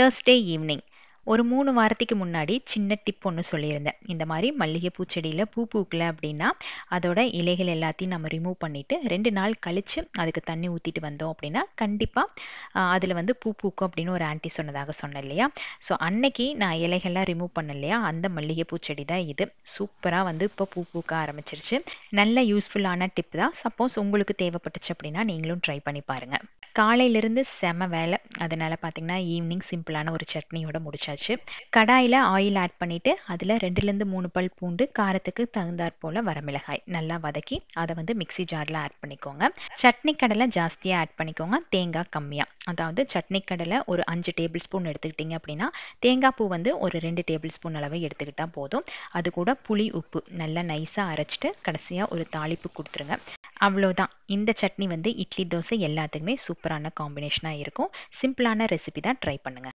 Thursday evening ஒரு மூணு வாரத்துக்கு முன்னாடி சின்ன டிப் ஒன்று சொல்லியிருந்தேன் இந்த மாதிரி மல்லிகைப்பூ செடியில் பூ பூக்கல அப்படின்னா அதோட இலைகள் எல்லாத்தையும் நம்ம ரிமூவ் பண்ணிவிட்டு ரெண்டு நாள் கழித்து அதுக்கு தண்ணி ஊற்றிட்டு வந்தோம் அப்படின்னா கண்டிப்பாக அதில் வந்து பூ பூக்கும் அப்படின்னு ஒரு ஆன்டி சொன்னதாக சொன்னேன் இல்லையா ஸோ அன்னைக்கு நான் இலைகள்லாம் ரிமூவ் பண்ண இல்லையா அந்த மல்லிகை பூச்செடி தான் இது சூப்பராக வந்து இப்போ பூ பூக்க ஆரம்பிச்சிருச்சு நல்ல யூஸ்ஃபுல்லான டிப் தான் சப்போஸ் உங்களுக்கு தேவைப்பட்டுச்சு அப்படின்னா நீங்களும் ட்ரை பண்ணி பாருங்கள் காலையிலேருந்து செம வேலை அதனால் பார்த்திங்கன்னா ஈவினிங் சிம்பிளான ஒரு சட்னியோட முடிச்சாச்சு கடாயில் ஆயில் ஆட் பண்ணிவிட்டு அதில் ரெண்டுலேருந்து மூணு பல் பூண்டு காரத்துக்கு தகுந்தாற் போல் வரமிளகாய் நல்லா வதக்கி அதை வந்து மிக்சி ஜாரில் ஆட் பண்ணிக்கோங்க சட்னி கடலை ஜாஸ்தியாக ஆட் பண்ணிக்கோங்க தேங்காய் கம்மியாக அதாவது சட்னி கடலை ஒரு அஞ்சு டேபிள் ஸ்பூன் எடுத்துக்கிட்டிங்க அப்படின்னா தேங்காய் பூ வந்து ஒரு ரெண்டு டேபிள் ஸ்பூன் அளவு எடுத்துக்கிட்டால் போதும் அது கூட புளி உப்பு நல்லா நைஸாக அரைச்சிட்டு கடைசியாக ஒரு தாளிப்பு கொடுத்துருங்க அவ்வளோதான் இந்த சட்னி வந்து இட்லி தோசை எல்லாத்துக்குமே சூப்பரான காம்பினேஷனாக இருக்கும் சிம்பிளான ரெசிபி தான் ட்ரை பண்ணுங்கள்